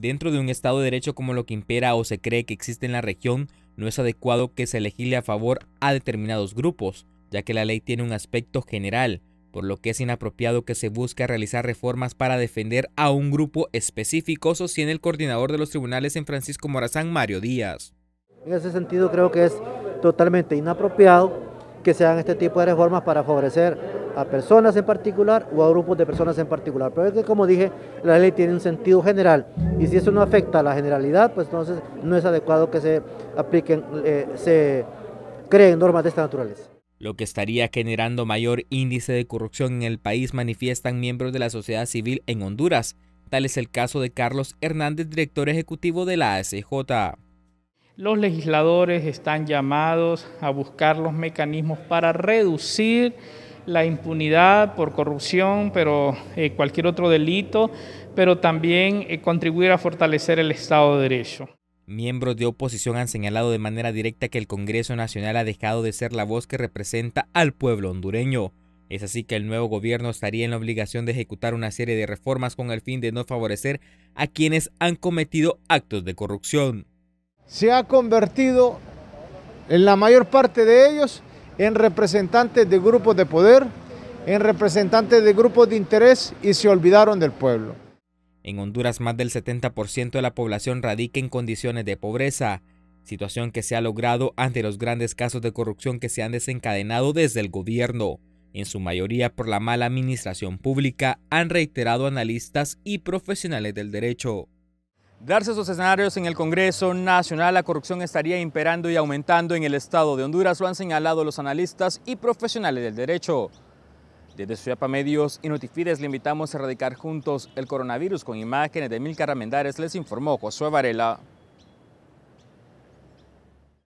Dentro de un Estado de Derecho como lo que impera o se cree que existe en la región, no es adecuado que se legile a favor a determinados grupos, ya que la ley tiene un aspecto general, por lo que es inapropiado que se busque realizar reformas para defender a un grupo específico, sostiene el coordinador de los tribunales en Francisco Morazán, Mario Díaz. En ese sentido creo que es totalmente inapropiado que se hagan este tipo de reformas para favorecer a personas en particular o a grupos de personas en particular. Pero es que, como dije, la ley tiene un sentido general y si eso no afecta a la generalidad, pues entonces no es adecuado que se apliquen, eh, se creen normas de esta naturaleza. Lo que estaría generando mayor índice de corrupción en el país manifiestan miembros de la sociedad civil en Honduras. Tal es el caso de Carlos Hernández, director ejecutivo de la ASJ. Los legisladores están llamados a buscar los mecanismos para reducir la impunidad por corrupción, pero eh, cualquier otro delito, pero también eh, contribuir a fortalecer el Estado de Derecho. Miembros de oposición han señalado de manera directa que el Congreso Nacional ha dejado de ser la voz que representa al pueblo hondureño. Es así que el nuevo gobierno estaría en la obligación de ejecutar una serie de reformas con el fin de no favorecer a quienes han cometido actos de corrupción. Se ha convertido en la mayor parte de ellos en representantes de grupos de poder, en representantes de grupos de interés y se olvidaron del pueblo. En Honduras más del 70% de la población radica en condiciones de pobreza, situación que se ha logrado ante los grandes casos de corrupción que se han desencadenado desde el gobierno. En su mayoría por la mala administración pública, han reiterado analistas y profesionales del derecho. Darse esos escenarios en el Congreso Nacional, la corrupción estaría imperando y aumentando en el Estado de Honduras, lo han señalado los analistas y profesionales del derecho. Desde Suyapa Medios y Notifides le invitamos a erradicar juntos el coronavirus con imágenes de Mil Ramendares, les informó Josué Varela.